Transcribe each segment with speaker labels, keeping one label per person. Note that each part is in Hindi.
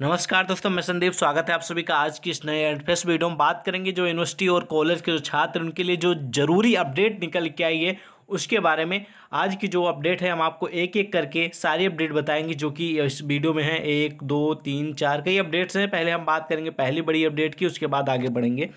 Speaker 1: नमस्कार दोस्तों मैं संदीप स्वागत है आप सभी का आज की इस नए एडफेस वीडियो में बात करेंगे जो यूनिवर्सिटी और कॉलेज के जो छात्र उनके लिए जो जरूरी अपडेट निकल के आई है उसके बारे में आज की जो अपडेट है हम आपको एक एक करके सारी अपडेट बताएंगे जो कि इस वीडियो में है एक दो तीन चार कई अपडेट्स हैं पहले हम बात करेंगे पहली बड़ी अपडेट की उसके बाद आगे बढ़ेंगे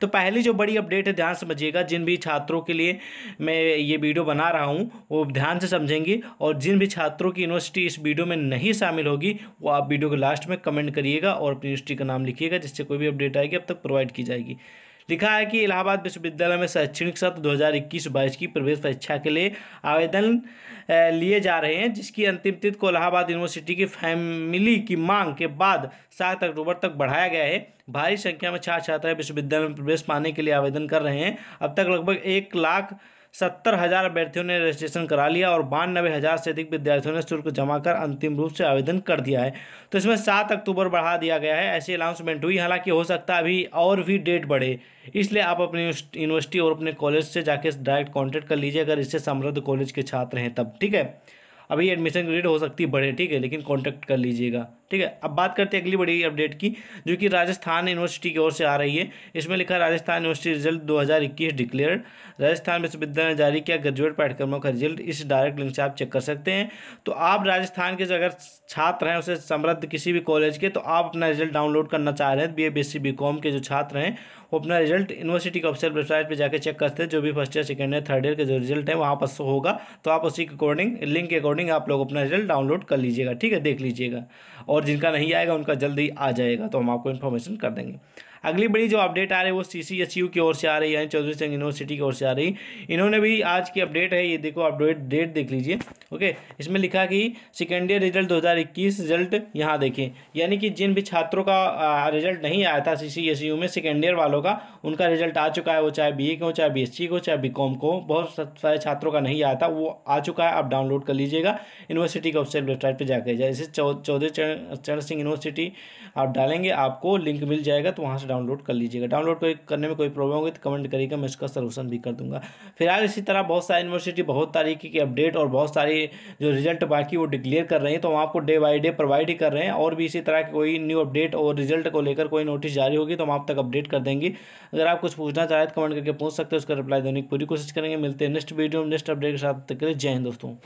Speaker 1: तो पहली जो बड़ी अपडेट है ध्यान समझिएगा जिन भी छात्रों के लिए मैं ये वीडियो बना रहा हूँ वो ध्यान से समझेंगे और जिन भी छात्रों की यूनिवर्सिटी इस वीडियो में नहीं शामिल होगी वो आप वीडियो के लास्ट में कमेंट करिएगा और अपनी यूनिवर्सिटी का नाम लिखिएगा जिससे कोई भी अपडेट आएगी अब तक प्रोवाइड की जाएगी लिखा है कि इलाहाबाद विश्वविद्यालय में शैक्षणिक सत्र दो हज़ार की प्रवेश परीक्षा के लिए आवेदन लिए जा रहे हैं जिसकी अंतिम तिथि को इलाहाबाद यूनिवर्सिटी की फैमिली की मांग के बाद सात अक्टूबर तक बढ़ाया गया है भारी संख्या में छात्र छात्राएं विश्वविद्यालय में प्रवेश पाने के लिए आवेदन कर रहे हैं अब तक लगभग एक लाख सत्तर हज़ार अभ्यर्थियों ने रजिस्ट्रेशन करा लिया और बानबे हज़ार से अधिक विद्यार्थियों ने शुल्क जमा कर अंतिम रूप से आवेदन कर दिया है तो इसमें सात अक्टूबर बढ़ा दिया गया है ऐसी अनाउंसमेंट हुई हालांकि हो सकता है अभी और भी डेट बढ़े इसलिए आप अपने यूनिवर्सिटी और अपने कॉलेज से जाके डायरेक्ट कॉन्टैक्ट कर लीजिए अगर इससे समृद्ध कॉलेज के छात्र हैं तब ठीक है अभी एडमिशन की डेट हो सकती है बढ़े ठीक है लेकिन कॉन्टैक्ट कर लीजिएगा ठीक है अब बात करते हैं अगली बड़ी अपडेट की जो कि राजस्थान यूनिवर्सिटी की ओर से आ रही है इसमें लिखा Rajasthan university result 2021 declare Rajasthan विश्वविद्यालय ने जारी किया ग्रेजुएट पाठ्यक्रमों का रिजल्ट इस डायरेक्ट लिंक से आप चेक कर सकते हैं तो आप राजस्थान के जो अगर छात्र हैं उसे समृद्ध किसी भी कॉलेज के तो आप अपना रिजल्ट डाउनलोड करना चाह रहे हैं B A B C B com के जो छात्र हैं वो अपना रिजल्ट यूनिवर्सिटी की ऑफिसियल वेबसाइट पर जाकर चेक करते हैं जो भी first year second year third year के जो रिजल्ट है वहाँ पर होगा तो आप उसी के अकॉर्डिंग लिंक के अकॉर्डिंग आप लोग अपना रिजल्ट डाउनलोड कर लीजिएगा ठीक है देख लीजिएगा और और जिनका नहीं आएगा उनका जल्द ही आ जाएगा तो हम आपको इन्फॉर्मेशन कर देंगे अगली बड़ी जो अपडेट आ रही है वो सी सी एस यू की ओर से आ रही है चौधरी सिंह यूनिवर्सिटी की ओर से आ रही इन्होंने भी आज की अपडेट है ये देखो अपडेट डेट देख लीजिए ओके इसमें लिखा कि सेकेंड ईयर रिजल्ट दो हज़ार इक्कीस रिजल्ट यहाँ देखें यानी कि जिन भी छात्रों का रिजल्ट नहीं आया था सी सी एस यू में सेकेंड ईयर वालों का उनका रिजल्ट आ चुका है वो चाहे बी ए को चाहे बी एस सी को चाहे बी कॉम को बहुत सारे छात्रों का नहीं आया था वो आ चुका है आप डाउनलोड कर लीजिएगा यूनिवर्सिटी की ऑफिसियल वेबसाइट पर जाकर जैसे चौधरी चरण सिंह यूनिवर्सिटी आप डालेंगे आपको लिंक मिल जाएगा तो वहाँ से डाउनलोड कर लीजिएगा डाउनलोड करने में कोई प्रॉब्लम होगी तो कमेंट करिएगा मैं इसका सलूशन भी कर दूंगा फिलहाल इसी तरह बहुत सारी यूनिवर्सिटी बहुत तारीख की अपडेट और बहुत सारी जो रिजल्ट बाकी वो डिक्लेयर कर रहे हैं तो हम आपको डे बाई डे प्रोवाइड ही कर रहे हैं और भी इसी तरह की कोई न्यू अपडेट और रिजल्ट को लेकर कोई नोटिस जारी होगी तो हम आप तक अपडेट कर देंगे अगर आप कुछ पूछना चाहें तो कमेंट करके पूछ सकते हैं उसका रिप्लाई देने की पूरी कोशिश करेंगे मिलते हैं नेक्स्ट वीडियो में नेक्स्ट अपडेट के साथ तक के लिए जय हिंद दोस्तों